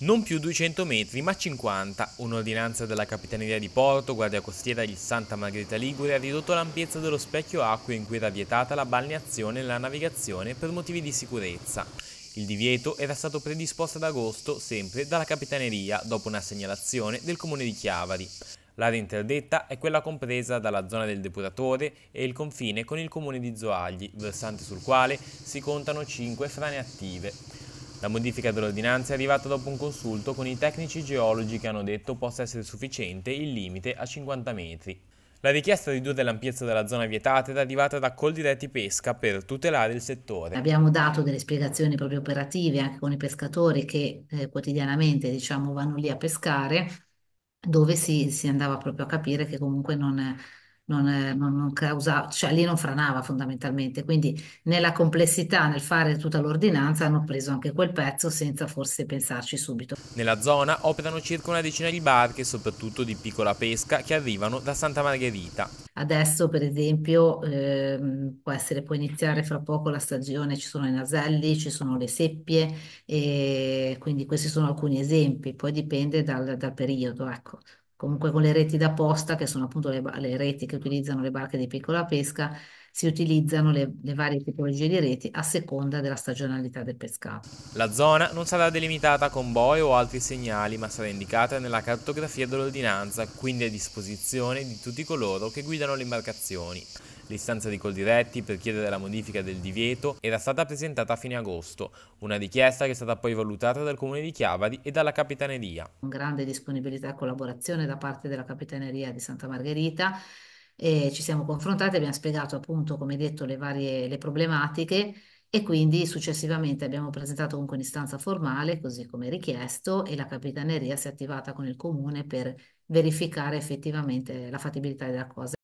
non più 200 metri ma 50, un'ordinanza della Capitaneria di Porto, Guardia Costiera di Santa Margherita Ligure ha ridotto l'ampiezza dello specchio acqueo in cui era vietata la balneazione e la navigazione per motivi di sicurezza. Il divieto era stato predisposto ad agosto sempre dalla Capitaneria dopo una segnalazione del comune di Chiavari. L'area interdetta è quella compresa dalla zona del depuratore e il confine con il comune di Zoagli, versante sul quale si contano 5 frane attive. La modifica dell'ordinanza è arrivata dopo un consulto con i tecnici geologi che hanno detto possa essere sufficiente il limite a 50 metri. La richiesta di due dell'ampiezza della zona vietata è arrivata da Coldiretti Pesca per tutelare il settore. Abbiamo dato delle spiegazioni proprio operative anche con i pescatori che eh, quotidianamente diciamo, vanno lì a pescare, dove si, si andava proprio a capire che comunque non È non, è, non, non causa, cioè lì non franava fondamentalmente, quindi nella complessità, nel fare tutta l'ordinanza, hanno preso anche quel pezzo senza forse pensarci subito. Nella zona operano circa una decina di barche, soprattutto di piccola pesca, che arrivano da Santa Margherita. Adesso, per esempio, ehm, può essere, può iniziare fra poco la stagione, ci sono i naselli, ci sono le seppie, e quindi questi sono alcuni esempi, poi dipende dal, dal periodo, ecco comunque con le reti da posta, che sono appunto le, le reti che utilizzano le barche di piccola pesca, si utilizzano le, le varie tipologie di reti a seconda della stagionalità del pescato. La zona non sarà delimitata con boe o altri segnali, ma sarà indicata nella cartografia dell'ordinanza, quindi a disposizione di tutti coloro che guidano le imbarcazioni. L'istanza di Coldiretti per chiedere la modifica del divieto era stata presentata a fine agosto, una richiesta che è stata poi valutata dal comune di Chiavadi e dalla Capitaneria. Con grande disponibilità e collaborazione da parte della Capitaneria di Santa Margherita e ci siamo confrontate, abbiamo spiegato appunto, come detto, le varie le problematiche e quindi successivamente abbiamo presentato comunque un'istanza formale, così come richiesto, e la Capitaneria si è attivata con il Comune per verificare effettivamente la fattibilità della cosa.